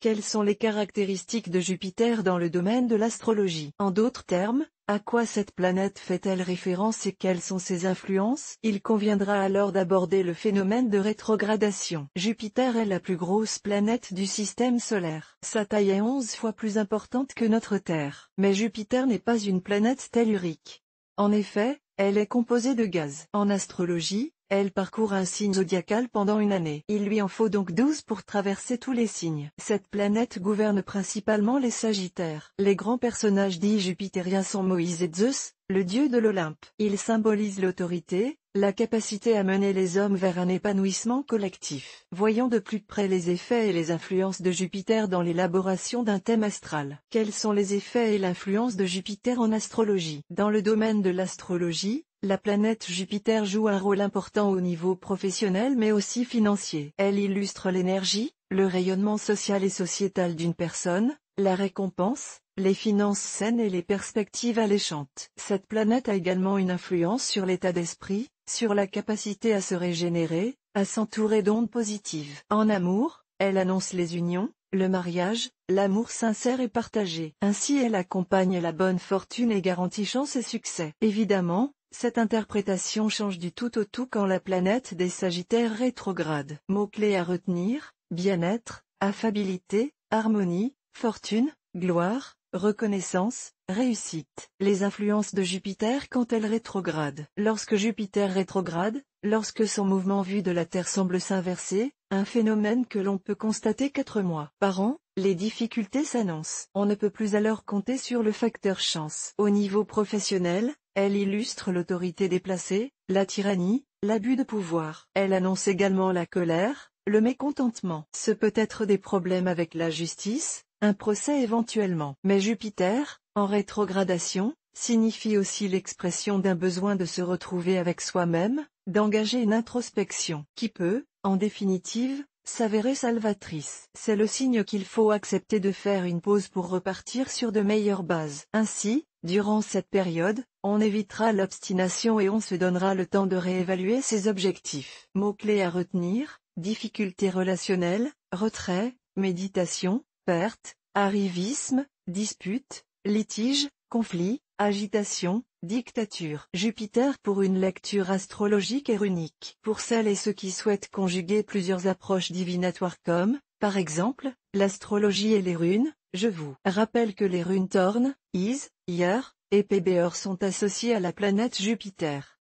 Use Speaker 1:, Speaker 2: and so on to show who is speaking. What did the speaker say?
Speaker 1: Quelles sont les caractéristiques de Jupiter dans le domaine de l'astrologie En d'autres termes, à quoi cette planète fait-elle référence et quelles sont ses influences Il conviendra alors d'aborder le phénomène de rétrogradation. Jupiter est la plus grosse planète du système solaire. Sa taille est 11 fois plus importante que notre Terre. Mais Jupiter n'est pas une planète tellurique. En effet, elle est composée de gaz. En astrologie, elle parcourt un signe zodiacal pendant une année. Il lui en faut donc douze pour traverser tous les signes. Cette planète gouverne principalement les Sagittaires. Les grands personnages dits jupitériens sont Moïse et Zeus, le dieu de l'Olympe. Ils symbolisent l'autorité, la capacité à mener les hommes vers un épanouissement collectif. Voyons de plus près les effets et les influences de Jupiter dans l'élaboration d'un thème astral. Quels sont les effets et l'influence de Jupiter en astrologie Dans le domaine de l'astrologie, la planète Jupiter joue un rôle important au niveau professionnel mais aussi financier. Elle illustre l'énergie, le rayonnement social et sociétal d'une personne, la récompense, les finances saines et les perspectives alléchantes. Cette planète a également une influence sur l'état d'esprit, sur la capacité à se régénérer, à s'entourer d'ondes positives. En amour, elle annonce les unions, le mariage, l'amour sincère et partagé. Ainsi elle accompagne la bonne fortune et garantit chance et succès. Évidemment, cette interprétation change du tout au tout quand la planète des Sagittaires rétrograde. Mots-clés à retenir, bien-être, affabilité, harmonie, fortune, gloire, reconnaissance, réussite. Les influences de Jupiter quand elle rétrograde. Lorsque Jupiter rétrograde, lorsque son mouvement vu de la Terre semble s'inverser, un phénomène que l'on peut constater quatre mois par an, les difficultés s'annoncent. On ne peut plus alors compter sur le facteur chance. Au niveau professionnel, elle illustre l'autorité déplacée, la tyrannie, l'abus de pouvoir. Elle annonce également la colère, le mécontentement. Ce peut être des problèmes avec la justice, un procès éventuellement. Mais Jupiter, en rétrogradation, signifie aussi l'expression d'un besoin de se retrouver avec soi-même, d'engager une introspection, qui peut, en définitive, s'avérer salvatrice. C'est le signe qu'il faut accepter de faire une pause pour repartir sur de meilleures bases. Ainsi, Durant cette période, on évitera l'obstination et on se donnera le temps de réévaluer ses objectifs. Mots-clés à retenir, difficultés relationnelles, retrait, méditation, perte, arrivisme, dispute, litige, conflit, agitation, dictature. Jupiter pour une lecture astrologique et runique. Pour celles et ceux qui souhaitent conjuguer plusieurs approches divinatoires comme, par exemple, l'astrologie et les runes, je vous rappelle que les runes Thorn, Is, Year et PBR sont associées à la planète Jupiter.